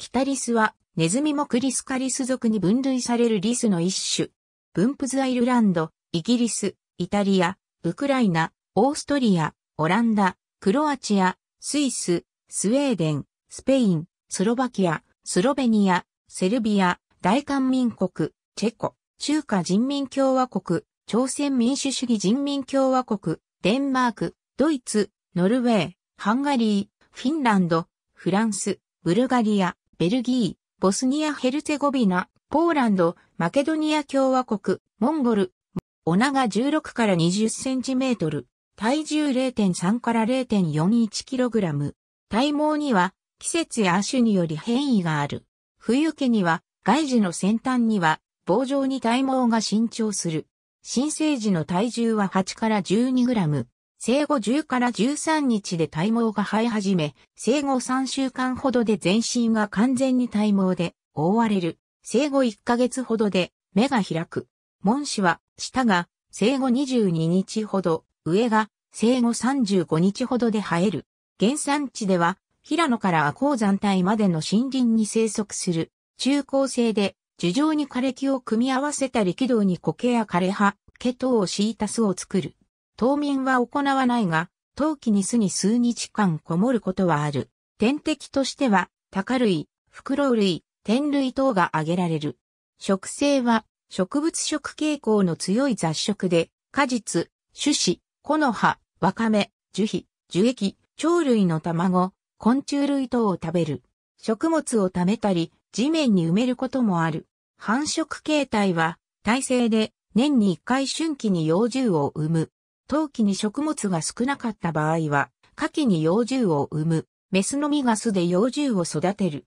キタリスは、ネズミクリスカリス属に分類されるリスの一種。分布図アイルランド、イギリス、イタリア、ウクライナ、オーストリア、オランダ、クロアチア、スイス、スウェーデン、スペイン、スロバキア、スロベニア、セルビア、大韓民国、チェコ、中華人民共和国、朝鮮民主主義人民共和国、デンマーク、ドイツ、ノルウェー、ハンガリー、フィンランド、フランス、ブルガリア、ベルギー、ボスニア・ヘルツェゴビナ、ポーランド、マケドニア共和国、モンゴル、お長16から20センチメートル、体重0.3から0.41キログラム。体毛には季節や種により変異がある。冬毛には外耳の先端には棒状に体毛が伸長する。新生児の体重は8から12グラム。生後10から13日で体毛が生え始め、生後3週間ほどで全身が完全に体毛で覆われる。生後1ヶ月ほどで目が開く。門歯は下が生後22日ほど、上が生後35日ほどで生える。原産地では平野から亜鉱山帯までの森林に生息する。中高生で樹上に枯れ木を組み合わせた力道に苔や枯れ葉、毛等を敷いた巣を作る。冬眠は行わないが、冬季に巣に数日間こもることはある。天敵としては、タカ類、フクロウ類、天類等が挙げられる。植生は、植物食傾向の強い雑食で、果実、種子、木の葉、わかめ、樹皮、樹液、鳥類の卵、昆虫類等を食べる。食物を貯めたり、地面に埋めることもある。繁殖形態は、耐性で、年に1回春季に幼獣を産む。冬季に食物が少なかった場合は、夏季に幼獣を産む、メスの実が巣で幼獣を育てる。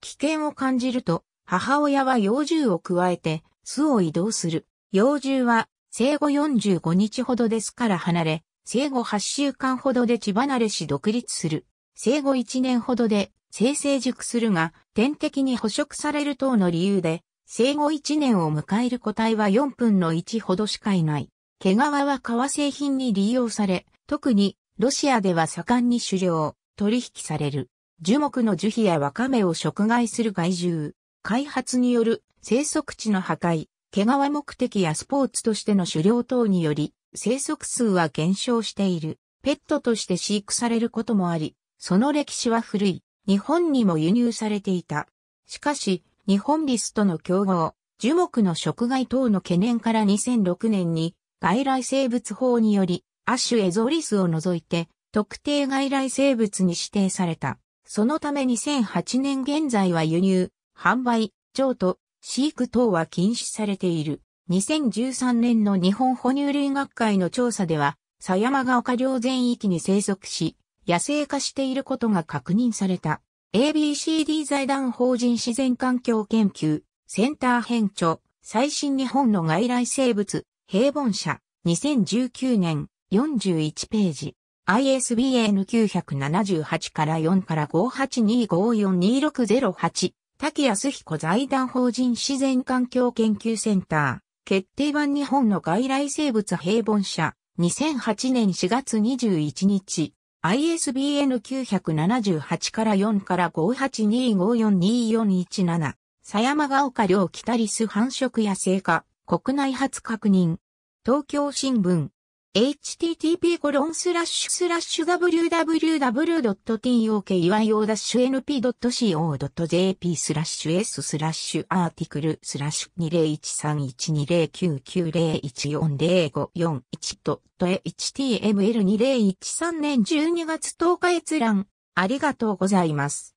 危険を感じると、母親は幼獣を加えて、巣を移動する。幼獣は、生後45日ほどですから離れ、生後8週間ほどで血離れし独立する。生後1年ほどで、生成熟するが、天敵に捕食される等の理由で、生後1年を迎える個体は4分の1ほどしかいない。毛皮は革製品に利用され、特にロシアでは盛んに狩猟、取引される。樹木の樹皮やワカメを食害する害獣。開発による生息地の破壊、毛皮目的やスポーツとしての狩猟等により、生息数は減少している。ペットとして飼育されることもあり、その歴史は古い。日本にも輸入されていた。しかし、日本リスとの競合、樹木の食害等の懸念から2006年に外来生物法により、アッシュエゾリスを除いて、特定外来生物に指定された。そのため2008年現在は輸入、販売、譲渡、飼育等は禁止されている。2013年の日本哺乳類学会の調査では、狭山が丘陵全域に生息し、野生化していることが確認された。ABCD 財団法人自然環境研究センター編著最新日本の外来生物平凡社、2019年、41ページ。ISBN 978から4から5 8 2 5 4 2 6 0 8滝康彦財団法人自然環境研究センター。決定版日本の外来生物平凡社。2008年4月21日。ISBN 978から4から5825424117。狭山が丘キ北リス繁殖野生化。国内初確認。東京新聞。http://www.tokyo-np.co.jp スラッシュ s スラッシュアーティクルスラッシュ2013120990140541と html2013 年12月10日閲覧。ありがとうございます。